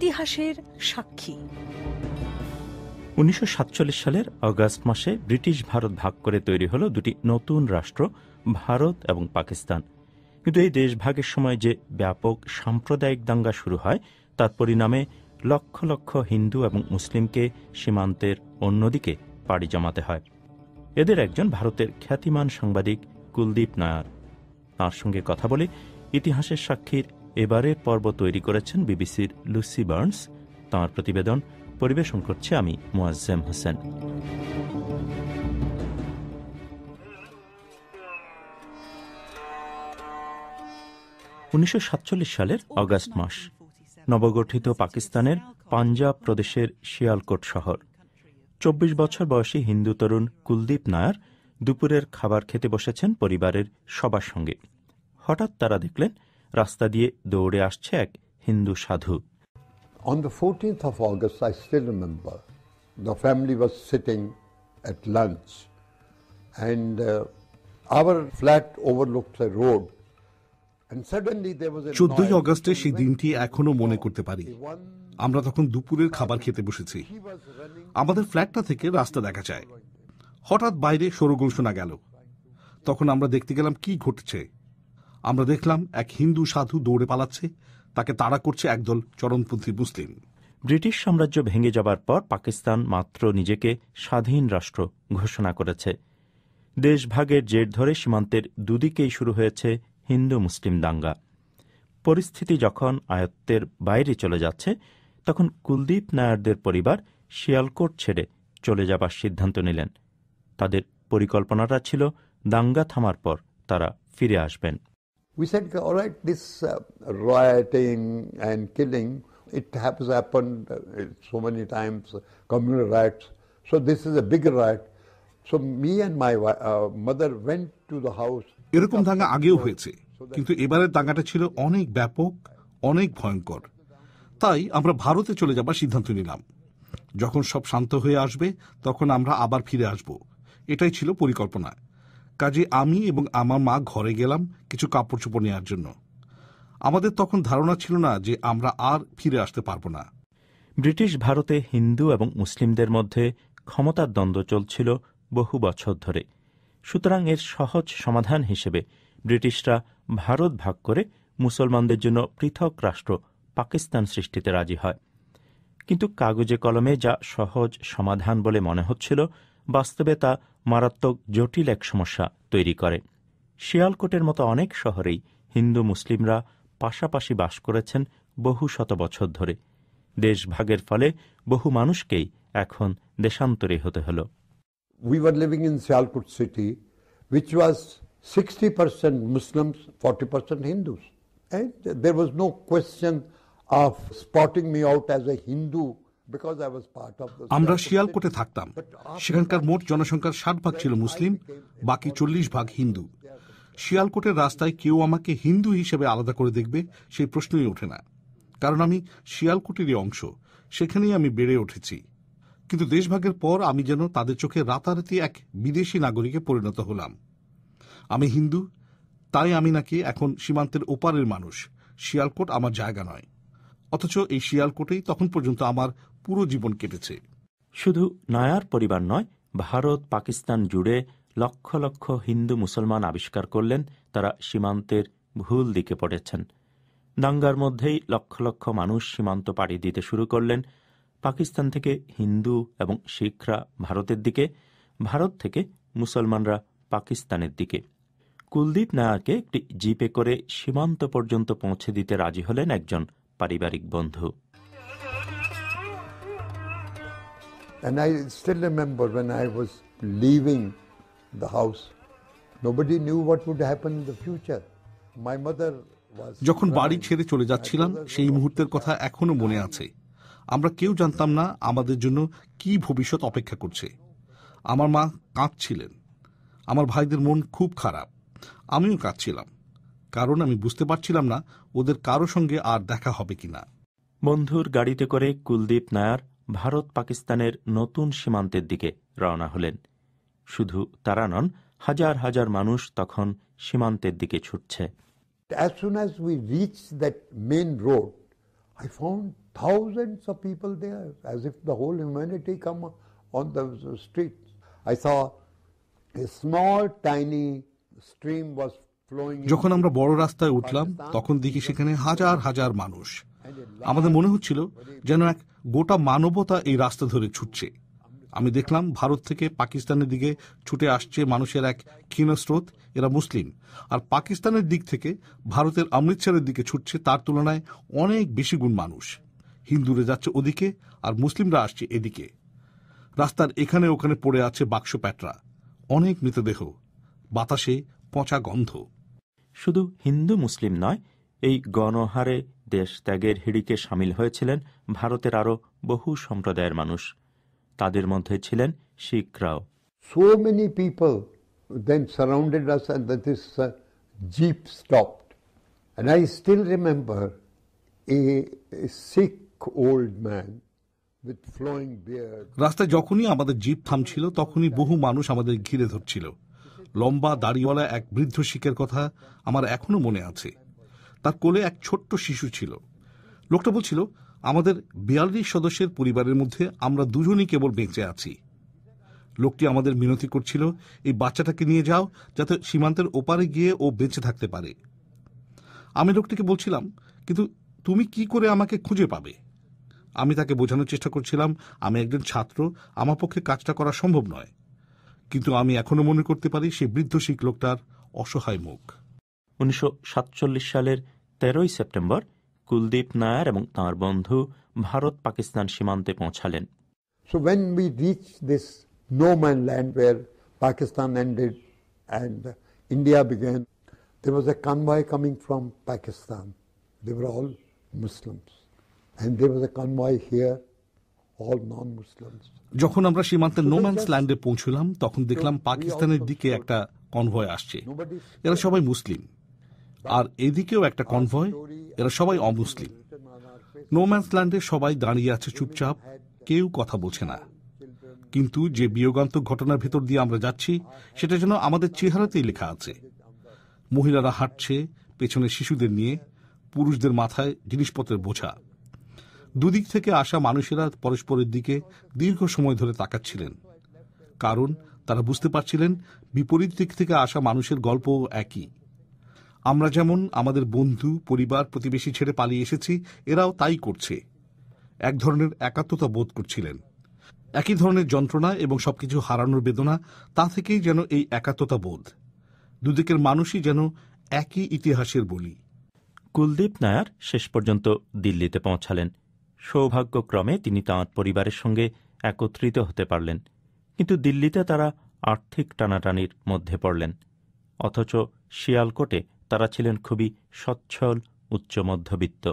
ইতিহাসের সাক্ষী উনিশশো সালের অগাস্ট মাসে ব্রিটিশ ভারত ভাগ করে তৈরি হল দুটি নতুন রাষ্ট্র ভারত এবং পাকিস্তান কিন্তু এই দেশভাগের সময় যে ব্যাপক সাম্প্রদায়িক দাঙ্গা শুরু হয় তার পরিণামে লক্ষ লক্ষ হিন্দু এবং মুসলিমকে সীমান্তের অন্যদিকে পাড়ি জমাতে হয় এদের একজন ভারতের খ্যাতিমান সাংবাদিক কুলদীপ নায়ার তাঁর সঙ্গে কথা বলে ইতিহাসের সাক্ষীর এবারের পর্ব তৈরি করেছেন বিবিসির লুসি বার্নস তাঁর প্রতিবেদন পরিবেশন করছে আমি মোয়াজ্জেম হোসেন উনিশশো সালের অগাস্ট মাস নবগঠিত পাকিস্তানের পাঞ্জাব প্রদেশের শিয়ালকোট শহর চব্বিশ বছর বয়সী হিন্দু তরুণ কুলদীপ নায়ার দুপুরের খাবার খেতে বসেছেন পরিবারের সবার সঙ্গে হঠাৎ তারা দেখলেন রাস্তা দিয়ে দৌড়ে আসছে এক হিন্দু সাধু On the 14th of August, I still remember, the family was sitting at lunch and uh, our flat overlooked the road. চোদ্দই অগস্টে সেই দিনটি এখনো মনে করতে পারি আমরা তখন দুপুরের খাবার খেতে বসেছি আমাদের ফ্ল্যাটটা থেকে রাস্তা দেখা যায় হঠাৎ বাইরে সরগোল শোনা গেল তখন আমরা দেখতে গেলাম কি ঘটছে আমরা দেখলাম এক হিন্দু সাধু দৌড়ে পালাচ্ছে তাকে তাড়া করছে একদল চরমপন্থী মুসলিম ব্রিটিশ সাম্রাজ্য ভেঙে যাবার পর পাকিস্তান মাত্র নিজেকে স্বাধীন রাষ্ট্র ঘোষণা করেছে দেশভাগের জের ধরে সীমান্তের দুদিকেই শুরু হয়েছে হিন্দু মুসলিম দাঙ্গা পরিস্থিতি যখন আয়ত্তের বাইরে চলে যাচ্ছে তখন কুলদীপ নায়ারদের পরিবার শিয়ালকোট ছেড়ে চলে যাবার সিদ্ধান্ত নিলেন তাদের পরিকল্পনাটা ছিল দাঙ্গা থামার পর তারা ফিরে আসবেন We said, all right, this uh, rioting and killing, it has happened uh, so many times, communal riots. So this is a big riot. So me and my uh, mother went to the house. এরকম দাঙ্গা আগেও হয়েছে কিন্তু এবারের দাঙ্গাটা ছিল অনেক ব্যাপক অনেক ভয়ঙ্কর তাই আমরা ভারতে চলে যাবার সিদ্ধান্ত নিলাম যখন সব শান্ত হয়ে আসবে তখন আমরা আবার ফিরে আসব এটাই ছিল পরিকল্পনা কাজে আমি এবং আমার মা ঘরে গেলাম কিছু কাপড় চোপড় নেওয়ার জন্য আমাদের তখন ধারণা ছিল না যে আমরা আর ফিরে আসতে পারব না ব্রিটিশ ভারতে হিন্দু এবং মুসলিমদের মধ্যে ক্ষমতার দ্বন্দ্ব চলছিল বহু বছর ধরে সুতরাং এর সহজ সমাধান হিসেবে ব্রিটিশরা ভারত ভাগ করে মুসলমানদের জন্য পৃথক রাষ্ট্র পাকিস্তান সৃষ্টিতে রাজি হয় কিন্তু কাগজে কলমে যা সহজ সমাধান বলে মনে হচ্ছিল বাস্তবে তা মারাত্মক জটিল এক সমস্যা তৈরি করে শিয়ালকোটের মতো অনেক শহরেই হিন্দু মুসলিমরা পাশাপাশি বাস করেছেন বহু শত বছর ধরে দেশভাগের ফলে বহু মানুষকেই এখন দেশান্তরে হতে হল we living in Sialkot city which was sixty percent Muslim forty percent Hindu there was no of spotting me out as a Hindu আমরা শিয়ালকোটে থাকতাম সেখানকার মোট জনসংখ্যার ষাট ভাগ ছিল মুসলিম বাকি চল্লিশ ভাগ হিন্দু শিয়ালকোটের রাস্তায় কেউ আমাকে হিন্দু হিসেবে আলাদা করে দেখবে সেই প্রশ্নই ওঠে না কারণ আমি শিয়ালকোটেরই অংশ সেখানেই আমি বেড়ে উঠেছি কিন্তু দেশভাগের পর আমি যেন তাদের চোখে রাতারাতি এক বিদেশি নাগরিকে পরিণত হলাম আমি হিন্দু তাই আমি নাকি এখন সীমান্তের ওপারের মানুষ শিয়ালকোট আমার জায়গা নয় অথচ এই শিয়ালকোটেই তখন পর্যন্ত আমার পুরো জীবন কেটেছে শুধু নয়ার পরিবার নয় ভারত পাকিস্তান জুড়ে লক্ষ লক্ষ হিন্দু মুসলমান আবিষ্কার করলেন তারা সীমান্তের ভুল দিকে পড়েছেন দাঙ্গার মধ্যেই লক্ষ লক্ষ মানুষ সীমান্ত পাড়ি দিতে শুরু করলেন পাকিস্তান থেকে হিন্দু এবং শিখরা ভারতের দিকে ভারত থেকে মুসলমানরা পাকিস্তানের দিকে কুলদীপ নায়াকে একটি জিপে করে সীমান্ত পর্যন্ত পৌঁছে দিতে রাজি হলেন একজন পারিবারিক বন্ধু And I still remember when I was leaving the house, nobody knew what would happen in the future. My mother যখন বাড়ি ছেড়ে চলে যাচ্ছিলাম সেই মুহূর্তের কথা এখনো মনে আছে আমরা কেউ জানতাম না আমাদের জন্য কি ভবিষ্যৎ অপেক্ষা করছে আমার মা কাঁদছিলেন আমার ভাইদের মন খুব খারাপ আমিও কাঁদছিলাম কারণ আমি বুঝতে পারছিলাম না ওদের কারো সঙ্গে আর দেখা হবে কিনা বন্ধুর গাড়িতে করে কুলদীপ নায়ার ভারত পাকিস্তানের নতুন সীমান্তের দিকে রওনা হলেন শুধু তারা নন হাজার হাজার মানুষ তখন সীমান্তের দিকে ছুটছে As soon as we reached that main road, I found thousands of people there, as if the whole humanity come on the streets. I saw a small, tiny stream was যখন আমরা বড় রাস্তায় উঠলাম তখন দেখি সেখানে হাজার হাজার মানুষ আমাদের মনে হচ্ছিল যেন এক গোটা মানবতা এই রাস্তা ধরে ছুটছে আমি দেখলাম ভারত থেকে পাকিস্তানের দিকে ছুটে আসছে মানুষের এক ক্ষীণ স্রোত এরা মুসলিম আর পাকিস্তানের দিক থেকে ভারতের অমৃতসরের দিকে ছুটছে তার তুলনায় অনেক বেশি গুণ মানুষ হিন্দুরা যাচ্ছে ওদিকে আর মুসলিমরা আসছে এদিকে রাস্তার এখানে ওখানে পড়ে আছে বাক্স প্যাটরা অনেক মৃতদেহ বাতাসে পচা গন্ধ শুধু হিন্দু মুসলিম নয় এই গণহারে দেশ ত্যাগের হিড়িকে সামিল হয়েছিলেন ভারতের আরও বহু সম্প্রদায়ের মানুষ তাদের মধ্যে ছিলেন শিখরাও so many people then surrounded us that this jeep stopped and I still remember a Sikh old man রাস্তায় যখনই আমাদের জিপ থামছিল তখনই বহু মানুষ আমাদের ঘিরে ধরছিল লম্বা দাড়িওয়ালা এক বৃদ্ধ শিখের কথা আমার এখনো মনে আছে তার কোলে এক ছোট্ট শিশু ছিল লোকটা বলছিল আমাদের বিয়াল্লিশ সদস্যের পরিবারের মধ্যে আমরা দুজনই কেবল বেঁচে আছি লোকটি আমাদের মিনতি করছিল এই বাচ্চাটাকে নিয়ে যাও যাতে সীমান্তের ওপারে গিয়ে ও বেঁচে থাকতে পারে আমি লোকটিকে বলছিলাম কিন্তু তুমি কি করে আমাকে খুঁজে পাবে আমি তাকে বোঝানোর চেষ্টা করছিলাম আমি একজন ছাত্র আমার পক্ষে কাজটা করা সম্ভব নয় কিন্তু আমি এখনো মনে করতে পারি সে বৃদ্ধ শিখ লোকটার অসহায় মুখ উনিশশো সালের তেরোই সেপ্টেম্বর কুলদীপ নায়ার এবং তাঁর বন্ধু ভারত পাকিস্তান সীমান্তে পৌঁছালেন so when we reach this no man land Pakistan ended and India began there was a coming from Pakistan they were all Muslims a convoy here যখন আমরা সীমান্তের নোম্যান্স ল্যান্ডে পৌঁছলাম তখন দেখলাম পাকিস্তানের দিকে একটা কনভয় আসছে এরা সবাই মুসলিম আর এদিকেও একটা কনভয় এরা সবাই অমুসলিম নোম্যান্স ল্যান্ডে সবাই দাঁড়িয়ে আছে চুপচাপ কেউ কথা বলছে না কিন্তু যে বিয়োগান্তক ঘটনার ভেতর দিয়ে আমরা যাচ্ছি সেটা যেন আমাদের চেহারাতেই লেখা আছে মহিলারা হাঁটছে পেছনে শিশুদের নিয়ে পুরুষদের মাথায় জিনিসপত্রের বোঝা দুদিক থেকে আসা মানুষেরা পরস্পরের দিকে দীর্ঘ সময় ধরে তাকাচ্ছিলেন কারণ তারা বুঝতে পারছিলেন বিপরীত দিক থেকে আসা মানুষের গল্পও একই আমরা যেমন আমাদের বন্ধু পরিবার প্রতিবেশী ছেড়ে পালিয়ে এসেছি এরাও তাই করছে এক ধরনের একাত্মতা বোধ করছিলেন একই ধরনের যন্ত্রণা এবং সবকিছু হারানোর বেদনা তা থেকেই যেন এই একাত্মতা বোধ দুদিকের মানুষই যেন একই ইতিহাসের বলি কুলদীপ নায়ার শেষ পর্যন্ত দিল্লিতে পৌঁছালেন সৌভাগ্যক্রমে তিনি তাঁর পরিবারের সঙ্গে একত্রিত হতে পারলেন কিন্তু দিল্লিতে তারা আর্থিক টানাটানির মধ্যে পড়লেন অথচ শিয়ালকোটে তারা ছিলেন খুবই সচ্ছল উচ্চ মধ্যবিত্ত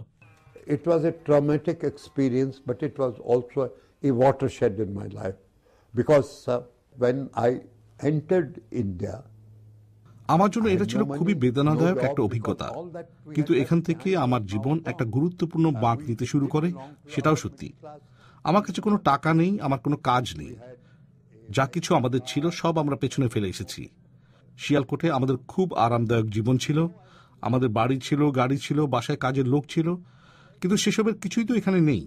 it was a traumatic experience but it was also a watershed in my life because when I entered India আমার জন্য এটা ছিল খুবই বেদনাদায়ক একটা অভিজ্ঞতা কিন্তু এখান থেকে আমার জীবন একটা গুরুত্বপূর্ণ বাঁক নিতে শুরু করে সেটাও সত্যি আমার কাছে কোনো টাকা নেই আমার কোনো কাজ নেই যা কিছু আমাদের ছিল সব আমরা পেছনে ফেলে এসেছি শিয়ালকোটে আমাদের খুব আরামদায়ক জীবন ছিল আমাদের বাড়ি ছিল গাড়ি ছিল বাসায় কাজের লোক ছিল কিন্তু সেসবের কিছুই তো এখানে নেই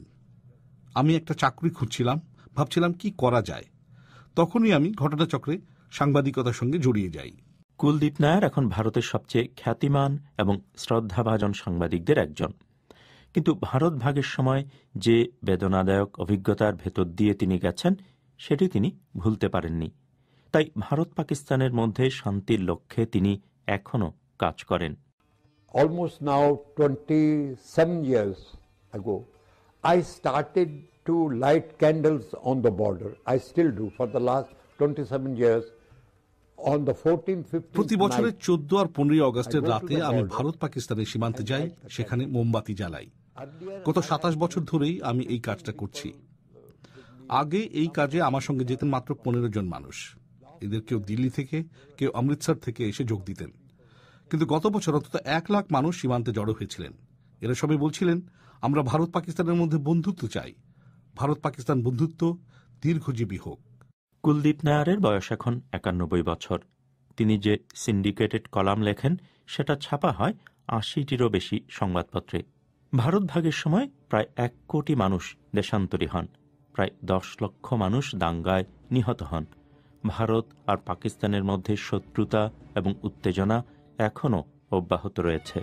আমি একটা চাকরি খুঁজছিলাম ভাবছিলাম কি করা যায় তখনই আমি ঘটনাচক্রে সাংবাদিকতার সঙ্গে জড়িয়ে যাই কুলদীপ নায়ার এখন ভারতের সবচেয়ে খ্যাতিমান এবং শ্রদ্ধাভাজন সাংবাদিকদের একজন কিন্তু ভারত ভাগের সময় যে বেদনাদায়ক অভিজ্ঞতার ভেতর দিয়ে তিনি গেছেন সেটি তিনি ভুলতে পারেননি তাই ভারত পাকিস্তানের মধ্যে শান্তির লক্ষ্যে তিনি এখনও কাজ করেন almost now twenty seven years ago I started to light candles on the border I still do for the last twenty seven years প্রতি বছরের চোদ্দ আর পনেরোই অগস্টের রাতে আমি ভারত পাকিস্তানের সীমান্তে যাই সেখানে মোমবাতি জ্বালাই গত সাতাশ বছর ধরেই আমি এই কাজটা করছি আগে এই কাজে আমার সঙ্গে যেতেন মাত্র পনেরো জন মানুষ এদের কেউ দিল্লি থেকে কেউ অমৃতসর থেকে এসে যোগ দিতেন কিন্তু গত বছর অন্তত এক লাখ মানুষ সীমান্তে জড়ো হয়েছিলেন এরা সবাই বলছিলেন আমরা ভারত পাকিস্তানের মধ্যে বন্ধুত্ব চাই ভারত পাকিস্তান বন্ধুত্ব দীর্ঘজীবী হোক কুলদীপ নায়ারের বয়স এখন একানব্বই বছর তিনি যে সিন্ডিকেটেড কলাম লেখেন সেটা ছাপা হয় আশিটিরও বেশি সংবাদপত্রে ভারত ভাগের সময় প্রায় এক কোটি মানুষ দেশান্তরী হন প্রায় দশ লক্ষ মানুষ দাঙ্গায় নিহত হন ভারত আর পাকিস্তানের মধ্যে শত্রুতা এবং উত্তেজনা এখনও অব্যাহত রয়েছে